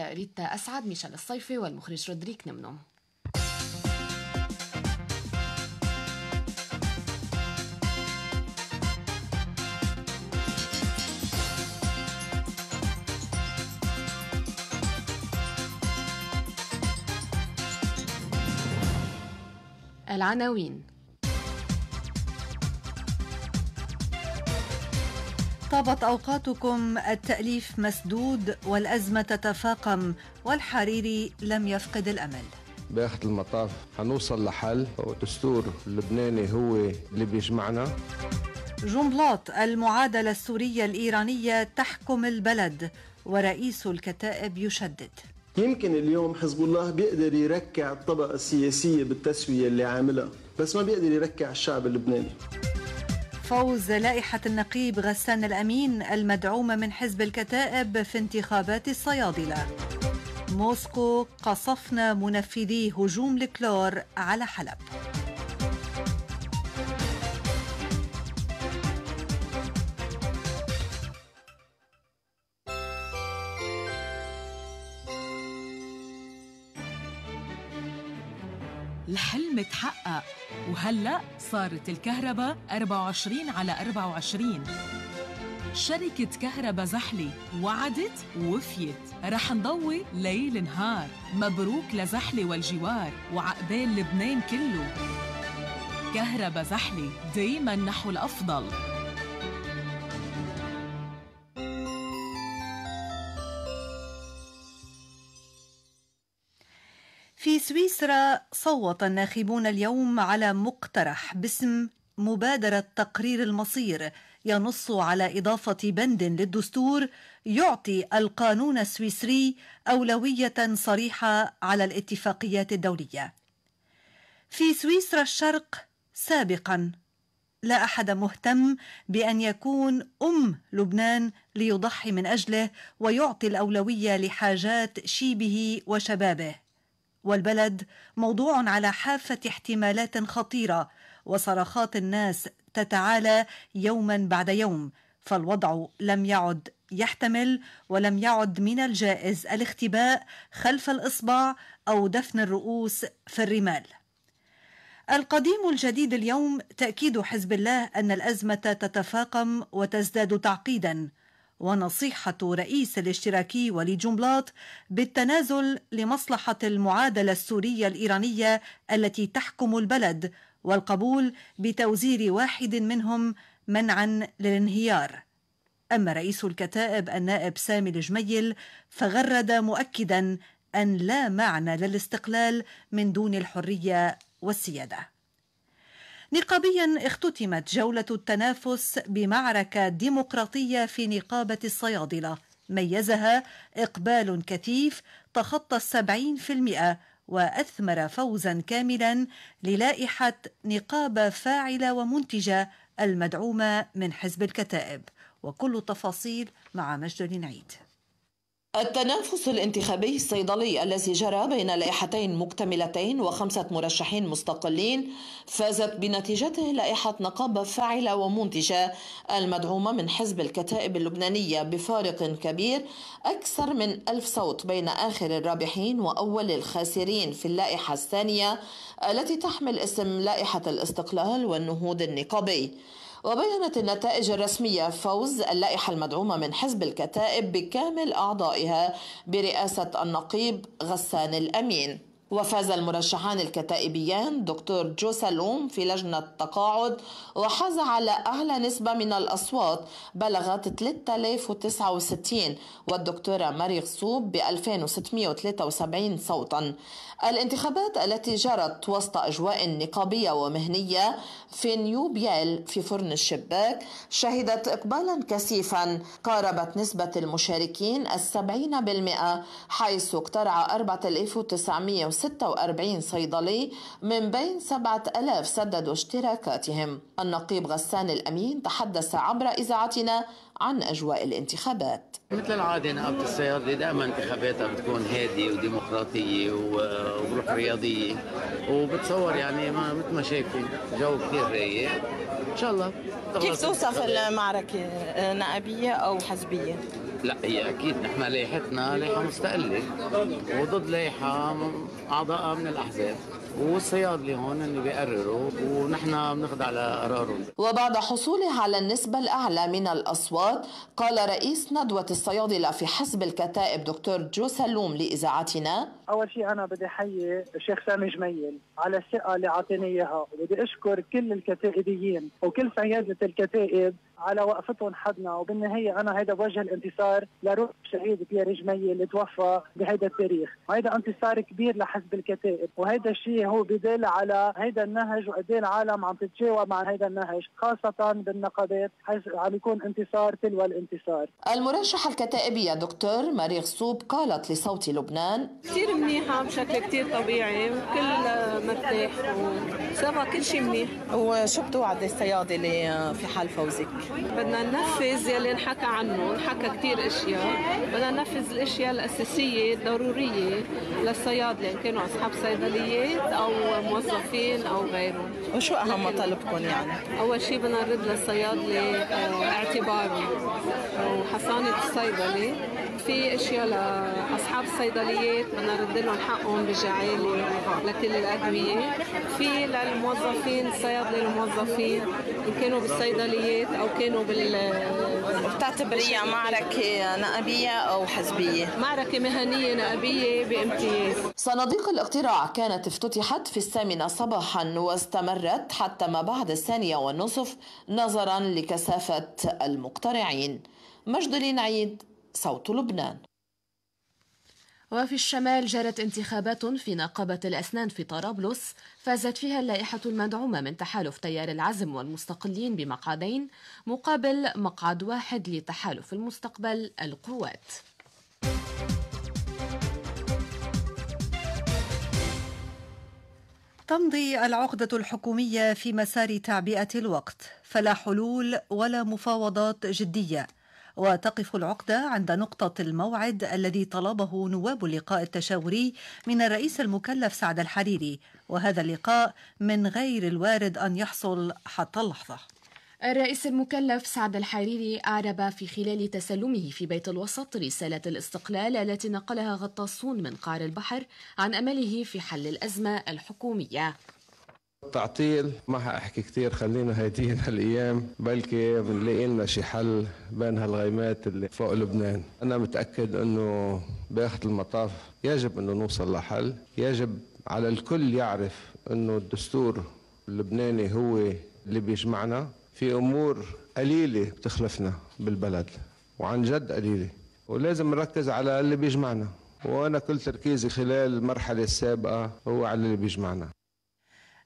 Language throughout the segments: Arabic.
ريتا أسعد ميشيل الصيفي والمخرج رودريك نمنو العناوين طابت اوقاتكم التاليف مسدود والازمه تتفاقم والحريري لم يفقد الامل باخر المطاف هنوصل لحل والدستور اللبناني هو اللي بيجمعنا جنبلاط المعادله السوريه الايرانيه تحكم البلد ورئيس الكتائب يشدد يمكن اليوم حزب الله بيقدر يركع الطبقه السياسيه بالتسويه اللي عاملها بس ما بيقدر يركع الشعب اللبناني فوز لائحة النقيب غسان الأمين المدعومة من حزب الكتائب في انتخابات الصيادلة موسكو قصفنا منفذي هجوم الكلور على حلب الحلم تحقق وهلأ صارت الكهرباء 24 على 24 شركة كهرباء زحلي وعدت ووفيت رح نضوي ليل نهار مبروك لزحلي والجوار وعقبال لبنان كله كهرباء زحلي دايما نحو الأفضل مصر صوت الناخبون اليوم على مقترح باسم مبادرة تقرير المصير ينص على إضافة بند للدستور يعطي القانون السويسري أولوية صريحة على الاتفاقيات الدولية. في سويسرا الشرق سابقا لا أحد مهتم بأن يكون أم لبنان ليضحي من أجله ويعطي الأولوية لحاجات شيبه وشبابه. والبلد موضوع على حافه احتمالات خطيره وصرخات الناس تتعالى يوما بعد يوم فالوضع لم يعد يحتمل ولم يعد من الجائز الاختباء خلف الاصبع او دفن الرؤوس في الرمال القديم الجديد اليوم تاكيد حزب الله ان الازمه تتفاقم وتزداد تعقيدا ونصيحة رئيس الاشتراكي ولي جنبلاط بالتنازل لمصلحة المعادلة السورية الإيرانية التي تحكم البلد والقبول بتوزير واحد منهم منعا للانهيار أما رئيس الكتائب النائب سامي الجميل فغرد مؤكدا أن لا معنى للاستقلال من دون الحرية والسيادة نقابيا اختتمت جولة التنافس بمعركة ديمقراطية في نقابة الصيادلة ميزها إقبال كثيف تخطى السبعين في المئة وأثمر فوزا كاملا للائحة نقابة فاعلة ومنتجة المدعومة من حزب الكتائب وكل التفاصيل مع مجد العيد التنافس الانتخابي الصيدلي الذي جرى بين لائحتين مكتملتين وخمسة مرشحين مستقلين فازت بنتيجته لائحة نقابة فاعلة ومنتجة المدعومة من حزب الكتائب اللبنانية بفارق كبير أكثر من ألف صوت بين آخر الرابحين وأول الخاسرين في اللائحة الثانية التي تحمل اسم لائحة الاستقلال والنهوض النقابي وبينت النتائج الرسمية فوز اللائحة المدعومة من حزب الكتائب بكامل أعضائها برئاسة النقيب غسان الأمين وفاز المرشحان الكتائبيان دكتور جو سالوم في لجنة التقاعد وحاز على أعلى نسبة من الأصوات بلغت 3069 والدكتورة ماري غصوب ب 2673 صوتا الانتخابات التي جرت وسط أجواء نقابية ومهنية في نيو بيال في فرن الشباك شهدت إقبالا كثيفا قاربت نسبة المشاركين السبعين بالمئة حيث اقترع 4900 46 صيدلي من بين 7000 سددوا اشتراكاتهم النقيب غسان الأمين تحدث عبر إذاعتنا عن أجواء الانتخابات مثل العادة نقابة الصيادلة دائما انتخاباتها بتكون هادية وديمقراطية وروح رياضية وبتصور يعني ما مثل ما شايفين جو كثير رايق إن شاء الله كيف توصف المعركة نقابية أو حزبية؟ لا هي اكيد نحن لائحتنا لائحه مستقله وضد لائحه اعضاء من الاحزاب والصيادله هون اللي بيقرروا ونحن بنخضع لقرارهم وبعد حصوله على النسبه الاعلى من الاصوات قال رئيس ندوه الصيادله في حزب الكتائب دكتور جو سلوم لاذاعتنا اول شيء انا بدي احيي الشيخ سامي جميل على الثقه اللي اعطيني اياها وبدي اشكر كل الكتائبيين وكل سياده الكتائب على وقفتهم حدنا وبالنهاية أنا هيدا بوجه الانتصار لروح الشهيد بيير جميل اللي توفى بهيدا التاريخ وهيدا انتصار كبير لحزب الكتائب وهيدا الشيء هو بدل على هيدا النهج وقد إيه العالم عم تتجاوب مع هيدا النهج خاصة بالنقابات حيث عم يكون انتصار تلو الانتصار المرشحة الكتائبية دكتور مريغ صوب قالت لصوت لبنان كثير منيحة بشكل كتير طبيعي وكل مرتاح وسبا كل شيء منيح وشو بتوعد الصيادلة في حال فوزك؟ بدنا ننفذ يلي انحكى عنه، انحكى كتير اشياء، بدنا ننفذ الاشياء الاساسية الضرورية للصيادلة ان كانوا اصحاب صيدليات او موظفين او غيرهم وشو اهم مطالبكم يعني؟ اول شيء بدنا نرد للصيادلة آه، اعتباره وحصانة الصيدلة في اشياء لاصحاب الصيدليات بدنا لهم حقهم بجعالة لكل الادويه في للموظفين الصيادله الموظفين ان كانوا بالصيدليات او كانوا بال بتعتبريها معركه نقبيه او حزبيه؟ معركه مهنيه نقبيه بامتياز صناديق الاقتراع كانت افتتحت في الثامنه صباحا واستمرت حتى ما بعد الثانيه والنصف نظرا لكثافه المقترعين مجد عيد صوت لبنان وفي الشمال جرت انتخابات في نقابة الأسنان في طرابلس فازت فيها اللائحة المدعومة من تحالف تيار العزم والمستقلين بمقعدين مقابل مقعد واحد لتحالف المستقبل القوات تمضي العقدة الحكومية في مسار تعبئة الوقت فلا حلول ولا مفاوضات جدية وتقف العقدة عند نقطة الموعد الذي طلبه نواب اللقاء التشاوري من الرئيس المكلف سعد الحريري وهذا اللقاء من غير الوارد أن يحصل حتى اللحظة الرئيس المكلف سعد الحريري أعرب في خلال تسلمه في بيت الوسط رسالة الاستقلال التي نقلها غطاسون من قعر البحر عن أمله في حل الأزمة الحكومية التعطيل ما حاحكي كثير خلينا هادين هالايام بلكي بنلاقي لنا شي حل بين هالغيمات اللي فوق لبنان انا متاكد انه باخر المطاف يجب انه نوصل لحل يجب على الكل يعرف انه الدستور اللبناني هو اللي بيجمعنا في امور قليله بتخلفنا بالبلد وعن جد قليله ولازم نركز على اللي بيجمعنا وانا كل تركيزي خلال المرحله السابقه هو على اللي بيجمعنا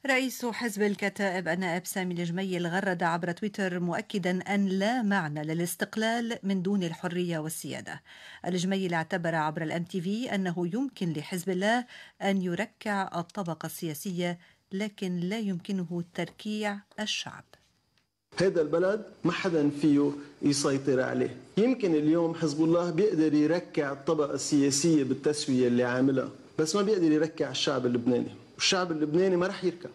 رئيس حزب الكتائب النائب سامي الجميل غرد عبر تويتر مؤكدا أن لا معنى للاستقلال من دون الحرية والسيادة الجميل اعتبر عبر الام تي في أنه يمكن لحزب الله أن يركع الطبقة السياسية لكن لا يمكنه تركيع الشعب هذا البلد ما حدا فيه يسيطر عليه يمكن اليوم حزب الله بيقدر يركع الطبقة السياسية بالتسوية اللي عاملها بس ما بيقدر يركع الشعب اللبناني والشعب اللبناني ما رح يركع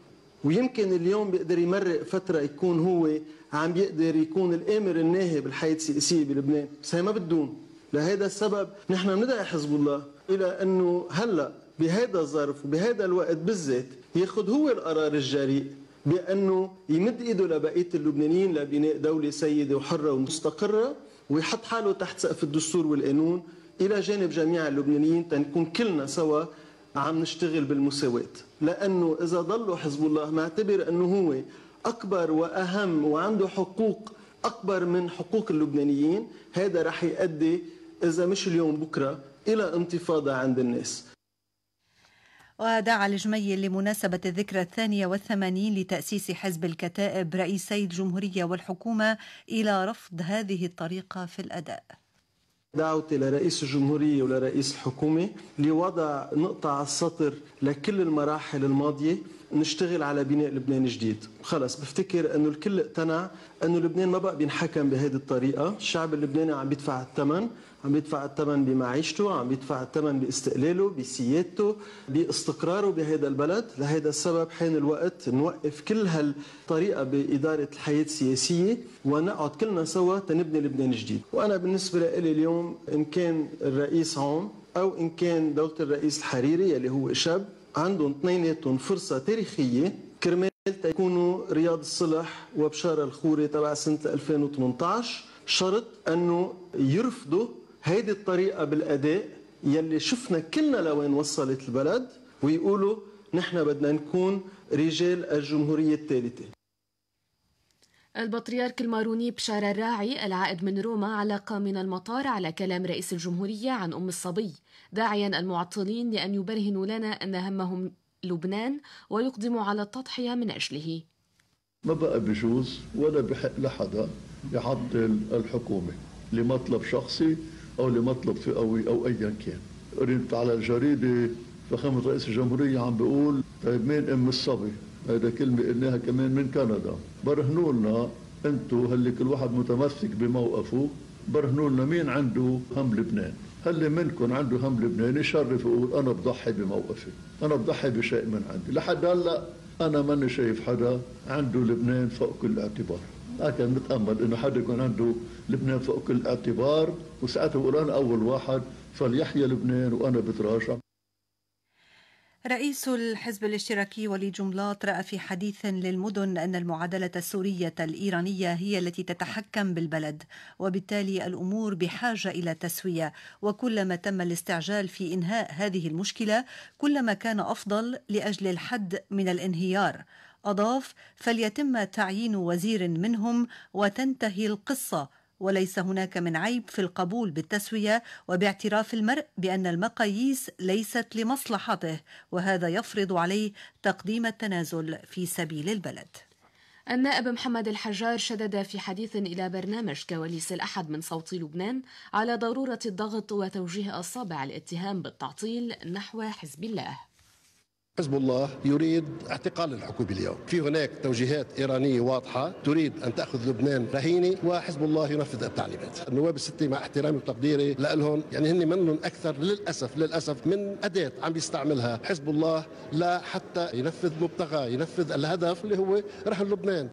ويمكن اليوم بيقدر يمرق فترة يكون هو عم بيقدر يكون الآمر الناهي بالحياة السياسية بلبنان بس هي ما بتدوم لهذا السبب نحن بندعي حزب الله إلى أنه هلأ بهذا الظرف وبهذا الوقت بالذات ياخذ هو القرار الجريء بأنه يمد إيده لبقية اللبنانيين لبناء دولة سيدة وحرة ومستقرة ويحط حاله تحت سقف الدستور والقانون إلى جانب جميع اللبنانيين تنكون كلنا سوا عم نشتغل بالمساواة لأنه إذا ضلوا حزب الله معتبر أنه هو أكبر وأهم وعنده حقوق أكبر من حقوق اللبنانيين هذا رح يؤدي إذا مش اليوم بكرة إلى انتفاضة عند الناس ودعا الجميل لمناسبة الذكرى الثانية والثمانين لتأسيس حزب الكتائب رئيسي الجمهورية والحكومة إلى رفض هذه الطريقة في الأداء دعوتي لرئيس الجمهورية ولرئيس الحكومة لوضع نقطة على السطر لكل المراحل الماضية نشتغل على بناء لبنان جديد خلص بفتكر انه الكل اقتنع انه لبنان ما بقى بينحكم بهذه الطريقه الشعب اللبناني عم بيدفع الثمن عم يدفع الثمن بمعيشته عم يدفع الثمن باستقلاله بسيادته باستقراره بهذا البلد لهذا السبب حان الوقت نوقف كل هالطريقه باداره الحياه السياسيه ونقعد كلنا سوا تنبني لبنان جديد وانا بالنسبه لي اليوم ان كان الرئيس عون او ان كان دوله الرئيس الحريري يلي هو شاب عندهم اثنيناتهم فرصه تاريخيه كرمال تكونوا رياض الصلح وبشاره الخوري تبع سنه 2018 شرط انه يرفضوا هيدي الطريقه بالاداء يلي شفنا كلنا لوين وصلت البلد ويقولوا نحن بدنا نكون رجال الجمهوريه الثالثه البطريرك الماروني بشار الراعي العائد من روما علق من المطار على كلام رئيس الجمهورية عن أم الصبي داعيا المعطلين لأن يبرهنوا لنا أن همهم لبنان ويقدموا على التضحية من أجله ما بقى بجوز ولا بحق لحدا يعطل الحكومة لمطلب شخصي او لمطلب فئوي او ايا كان قريت على الجريده فخامه رئيس الجمهوريه عم بيقول طيب مين ام الصبي؟ هيدا كلمه قلناها كمان من كندا برهنوا لنا انتم هاللي كل واحد متمسك بموقفه برهنوا لنا مين عنده هم لبنان هل منكم عنده هم لبناني يشرف يقول انا بضحي بموقفي انا بضحي بشيء من عندي لحد هلا انا ماني شايف حدا عنده لبنان فوق كل اعتبار لكن بتامل انه حد يكون عنده لبنان فوق كل اعتبار وساعتها بقول انا اول واحد فليحيا لبنان وانا بتراجع رئيس الحزب الاشتراكي وليد جملاط راى في حديث للمدن ان المعادله السوريه الايرانيه هي التي تتحكم بالبلد وبالتالي الامور بحاجه الى تسويه وكلما تم الاستعجال في انهاء هذه المشكله كلما كان افضل لاجل الحد من الانهيار أضاف فليتم تعيين وزير منهم وتنتهي القصة وليس هناك من عيب في القبول بالتسوية وباعتراف المرء بأن المقاييس ليست لمصلحته وهذا يفرض عليه تقديم التنازل في سبيل البلد النائب محمد الحجار شدد في حديث إلى برنامج كواليس الأحد من صوت لبنان على ضرورة الضغط وتوجيه أصابع الاتهام بالتعطيل نحو حزب الله حزب الله يريد اعتقال الحكومة اليوم في هناك توجيهات إيرانية واضحة تريد أن تأخذ لبنان رهينة وحزب الله ينفذ التعليمات النواب الستة مع احترامي وتقديري لهم يعني هن منهم أكثر للأسف للأسف من أداة عم يستعملها حزب الله لا حتى ينفذ مبتغاه ينفذ الهدف اللي هو رحل لبنان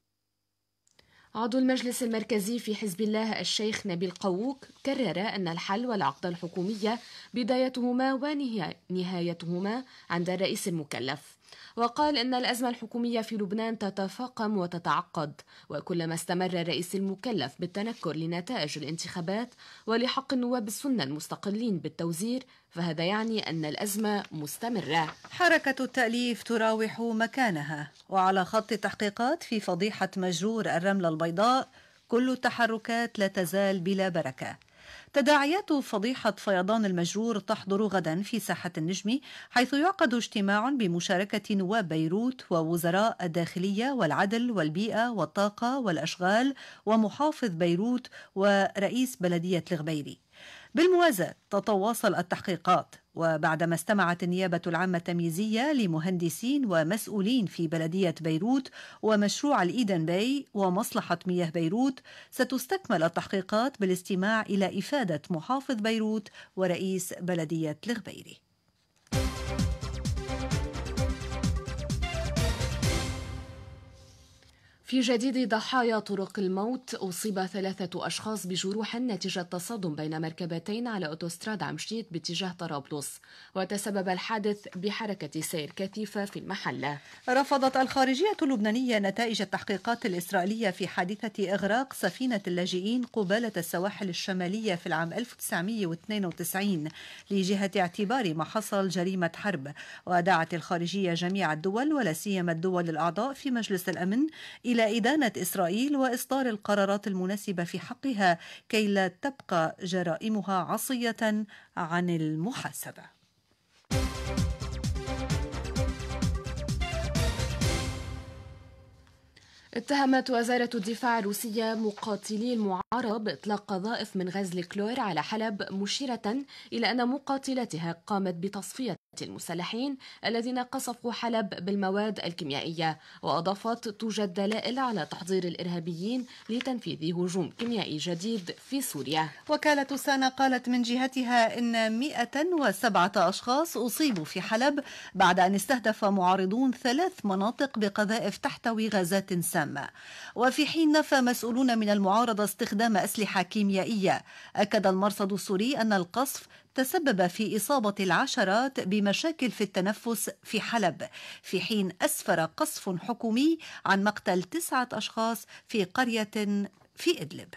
عضو المجلس المركزي في حزب الله الشيخ نبيل قووك كرر أن الحل والعقد الحكومية بدايتهما ونهايتهما عند الرئيس المكلف وقال إن الأزمة الحكومية في لبنان تتفاقم وتتعقد وكلما استمر الرئيس المكلف بالتنكر لنتائج الانتخابات ولحق النواب السنة المستقلين بالتوزير فهذا يعني أن الأزمة مستمرة حركة التأليف تراوح مكانها وعلى خط التحقيقات في فضيحة مجرور الرملة البيضاء كل التحركات لا تزال بلا بركة تداعيات فضيحة فيضان المجرور تحضر غدا في ساحة النجم حيث يعقد اجتماع بمشاركة نواب بيروت ووزراء الداخلية والعدل والبيئة والطاقة والأشغال ومحافظ بيروت ورئيس بلدية الغبيري بالموازاة تتواصل التحقيقات وبعدما استمعت النيابة العامة التمييزية لمهندسين ومسؤولين في بلدية بيروت ومشروع الإيدن باي ومصلحة مياه بيروت ستستكمل التحقيقات بالاستماع إلى إفادة محافظ بيروت ورئيس بلدية الغبيري في جديد ضحايا طرق الموت أصيب ثلاثة أشخاص بجروح نتيجة تصادم بين مركبتين على أوتوستراد عمشيت باتجاه طرابلس وتسبب الحادث بحركة سير كثيفة في المحلة رفضت الخارجية اللبنانية نتائج التحقيقات الإسرائيلية في حادثة إغراق سفينة اللاجئين قبالة السواحل الشمالية في العام 1992 لجهة اعتبار ما حصل جريمة حرب ودعت الخارجية جميع الدول ولا سيما الدول الأعضاء في مجلس الأمن إلى إلى إدانة إسرائيل وإصدار القرارات المناسبة في حقها كي لا تبقى جرائمها عصية عن المحاسبة اتهمت وزارة الدفاع الروسية مقاتلي المعارضة بإطلاق قذائف من غاز الكلور على حلب مشيرة إلى أن مقاتلتها قامت بتصفية المسلحين الذين قصفوا حلب بالمواد الكيميائية وأضافت توجد دلائل على تحضير الإرهابيين لتنفيذ هجوم كيميائي جديد في سوريا وكالة سانا قالت من جهتها إن 107 أشخاص أصيبوا في حلب بعد أن استهدف معارضون ثلاث مناطق بقذائف تحتوي غازات سامة السهام وفي حين نفى مسؤولون من المعارضة استخدام أسلحة كيميائية أكد المرصد السوري أن القصف تسبب في إصابة العشرات بمشاكل في التنفس في حلب في حين أسفر قصف حكومي عن مقتل تسعة أشخاص في قرية في إدلب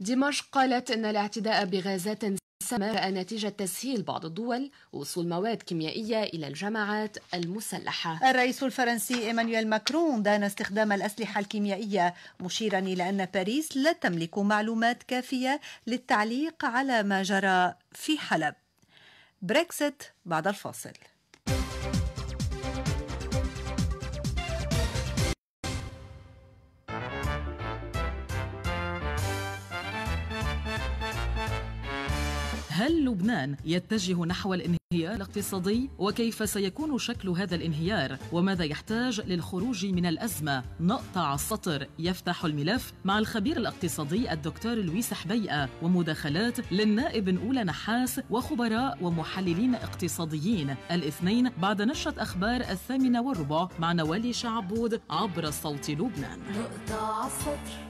دمشق قالت أن الاعتداء بغازات السماء نتيجة تسهيل بعض الدول وصول مواد كيميائية إلى الجماعات المسلحة الرئيس الفرنسي إيمانويل ماكرون دان استخدام الأسلحة الكيميائية مشيرا إلى أن باريس لا تملك معلومات كافية للتعليق على ما جرى في حلب بريكسيت بعد الفاصل هل لبنان يتجه نحو الانهيار الاقتصادي وكيف سيكون شكل هذا الانهيار وماذا يحتاج للخروج من الازمه نقطع السطر يفتح الملف مع الخبير الاقتصادي الدكتور لويس حبيئه ومداخلات للنائب الاولى نحاس وخبراء ومحللين اقتصاديين الاثنين بعد نشره اخبار الثامنه والربع مع نوالي شعبود عبر صوت لبنان نقطع السطر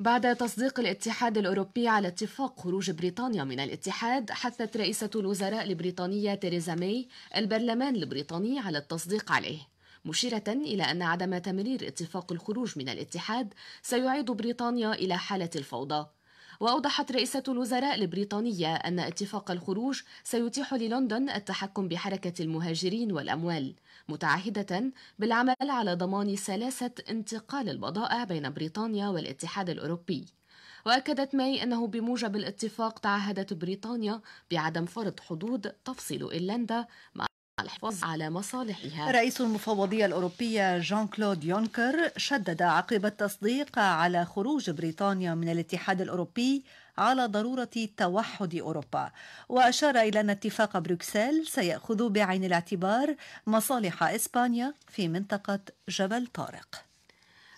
بعد تصديق الاتحاد الأوروبي على اتفاق خروج بريطانيا من الاتحاد حثت رئيسة الوزراء البريطانية تيريزا مي البرلمان البريطاني على التصديق عليه مشيرة إلى أن عدم تمرير اتفاق الخروج من الاتحاد سيعيد بريطانيا إلى حالة الفوضى وأوضحت رئيسة الوزراء البريطانية أن اتفاق الخروج سيتيح للندن التحكم بحركة المهاجرين والأموال متعهدة بالعمل على ضمان سلاسة انتقال البضائع بين بريطانيا والاتحاد الأوروبي وأكدت ماي أنه بموجب الاتفاق تعهدت بريطانيا بعدم فرض حدود تفصل إيرلندا مع الحفاظ على مصالحها رئيس المفوضية الأوروبية جان كلود يونكر شدد عقب التصديق على خروج بريطانيا من الاتحاد الأوروبي على ضرورة توحد أوروبا وأشار إلى أن اتفاق بروكسل سيأخذ بعين الاعتبار مصالح إسبانيا في منطقة جبل طارق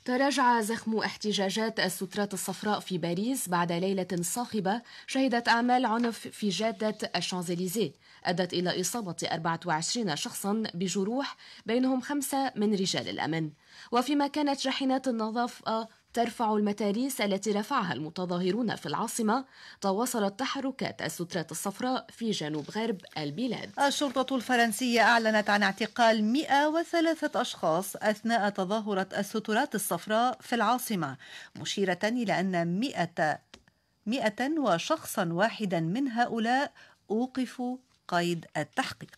تراجع زخم احتجاجات السترات الصفراء في باريس بعد ليلة صاخبة شهدت أعمال عنف في جادة الشانزليزيه أدت إلى إصابة 24 شخصا بجروح بينهم خمسة من رجال الأمن وفيما كانت شاحنات النظافة ترفع المتاريس التي رفعها المتظاهرون في العاصمة تواصلت تحركات السترات الصفراء في جنوب غرب البلاد الشرطة الفرنسية أعلنت عن اعتقال 103 أشخاص أثناء تظاهرة السترات الصفراء في العاصمة مشيرة إلى أن 100 مئة وشخصا واحدا من هؤلاء أوقفوا قيد التحقيق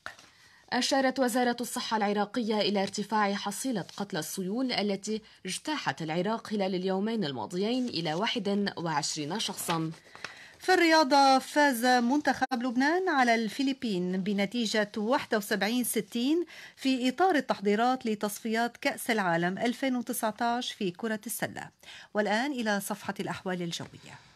أشارت وزارة الصحة العراقية إلى ارتفاع حصيلة قتلى السيول التي اجتاحت العراق خلال اليومين الماضيين إلى 21 شخصاً. في الرياضة فاز منتخب لبنان على الفلبين بنتيجة 71 60 في إطار التحضيرات لتصفيات كأس العالم 2019 في كرة السلة. والآن إلى صفحة الأحوال الجوية.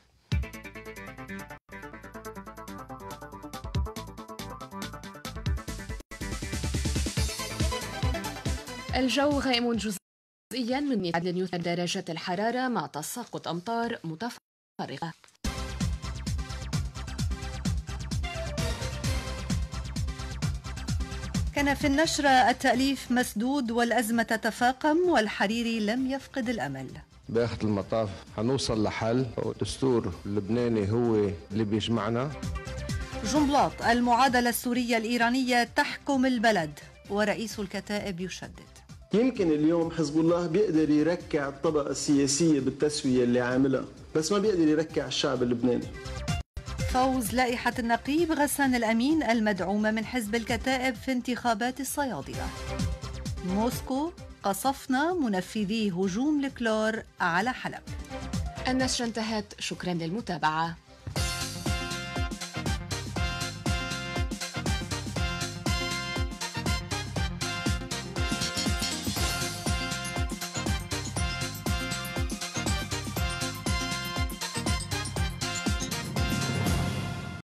الجو غائم جزئيا من لن يثبت درجات الحرارة مع تساقط أمطار متفرقة كان في النشرة التأليف مسدود والأزمة تتفاقم والحريري لم يفقد الأمل باخت المطاف هنوصل لحل والدستور اللبناني هو اللي بيجمعنا جنبلاط المعادلة السورية الإيرانية تحكم البلد ورئيس الكتائب يشدد يمكن اليوم حزب الله بيقدر يركع الطبقة السياسية بالتسوية اللي عاملها بس ما بيقدر يركع الشعب اللبناني فوز لائحة النقيب غسان الأمين المدعومة من حزب الكتائب في انتخابات الصيادلة موسكو قصفنا منفذي هجوم الكلور على حلب النشرة انتهت شكرا للمتابعة